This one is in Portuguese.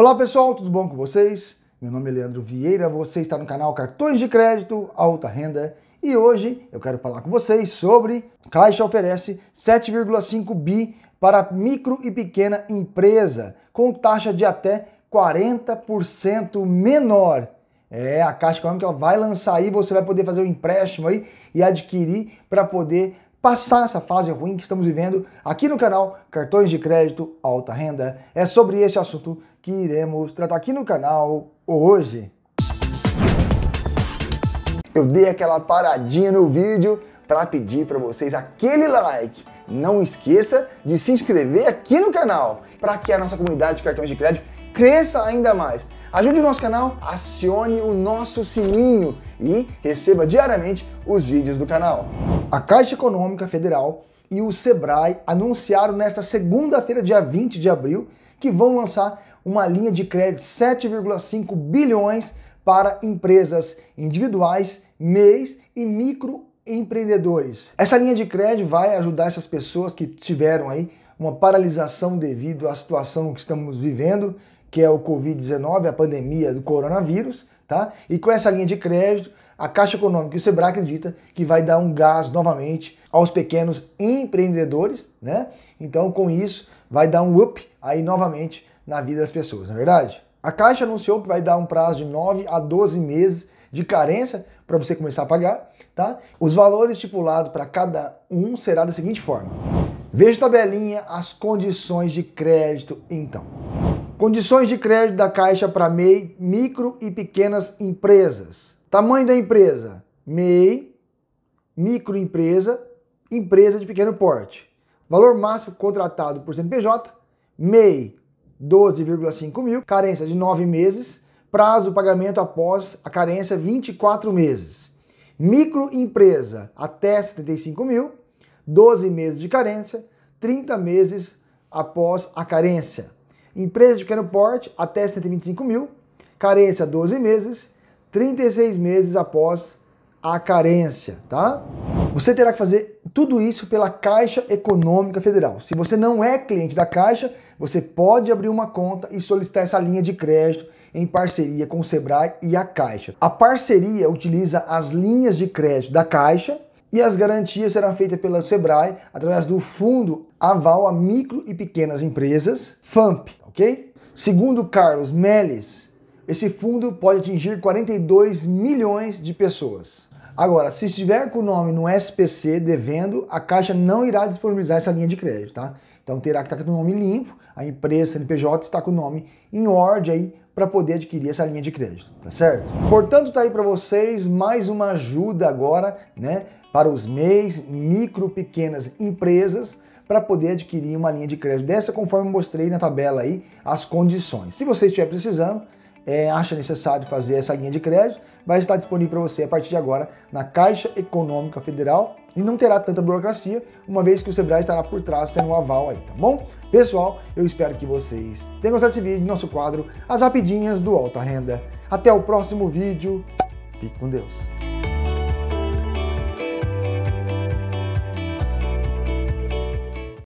Olá pessoal, tudo bom com vocês? Meu nome é Leandro Vieira, você está no canal Cartões de Crédito Alta Renda e hoje eu quero falar com vocês sobre Caixa oferece 7,5 bi para micro e pequena empresa com taxa de até 40% menor. É, a Caixa Econômica vai lançar aí, você vai poder fazer um empréstimo aí e adquirir para poder passar essa fase ruim que estamos vivendo aqui no canal Cartões de Crédito Alta Renda. É sobre este assunto que iremos tratar aqui no canal hoje. Eu dei aquela paradinha no vídeo para pedir para vocês aquele like. Não esqueça de se inscrever aqui no canal para que a nossa comunidade de cartões de crédito cresça ainda mais. Ajude o nosso canal, acione o nosso sininho e receba diariamente os vídeos do canal. A Caixa Econômica Federal e o Sebrae anunciaram nesta segunda-feira, dia 20 de abril, que vão lançar uma linha de crédito 7,5 bilhões para empresas individuais, MEIs e microempreendedores. Essa linha de crédito vai ajudar essas pessoas que tiveram aí uma paralisação devido à situação que estamos vivendo que é o Covid-19, a pandemia do coronavírus, tá? E com essa linha de crédito, a Caixa Econômica e o Sebrae acredita que vai dar um gás novamente aos pequenos empreendedores, né? Então, com isso, vai dar um up aí novamente na vida das pessoas, não é verdade? A Caixa anunciou que vai dar um prazo de 9 a 12 meses de carência para você começar a pagar, tá? Os valores estipulados para cada um será da seguinte forma. Veja tabelinha as condições de crédito então. Condições de crédito da Caixa para MEI, micro e pequenas empresas. Tamanho da empresa: MEI, microempresa, empresa de pequeno porte. Valor máximo contratado por CNPJ: MEI, 12,5 mil, carência de 9 meses, prazo pagamento após a carência 24 meses. Microempresa até 75 mil, 12 meses de carência, 30 meses após a carência. Empresa de pequeno porte até 125 mil, carência 12 meses, 36 meses após a carência, tá? Você terá que fazer tudo isso pela Caixa Econômica Federal. Se você não é cliente da Caixa, você pode abrir uma conta e solicitar essa linha de crédito em parceria com o Sebrae e a Caixa. A parceria utiliza as linhas de crédito da Caixa e as garantias serão feitas pela SEBRAE através do Fundo Aval a Micro e Pequenas Empresas, FAMP, ok? Segundo Carlos Melles, esse fundo pode atingir 42 milhões de pessoas. Agora, se estiver com o nome no SPC devendo, a Caixa não irá disponibilizar essa linha de crédito, tá? Então terá que estar com o nome limpo, a empresa CNPJ está com o nome em ordem aí para poder adquirir essa linha de crédito, tá certo? Portanto, tá aí para vocês mais uma ajuda agora, né, para os MEIs, micro pequenas empresas, para poder adquirir uma linha de crédito dessa, conforme mostrei na tabela aí as condições. Se você estiver precisando, é, acha necessário fazer essa linha de crédito, vai estar disponível para você a partir de agora na Caixa Econômica Federal e não terá tanta burocracia, uma vez que o Sebrae estará por trás sendo um aval aí, tá bom? Pessoal, eu espero que vocês tenham gostado desse vídeo, nosso quadro As Rapidinhas do Alta Renda. Até o próximo vídeo, fique com Deus!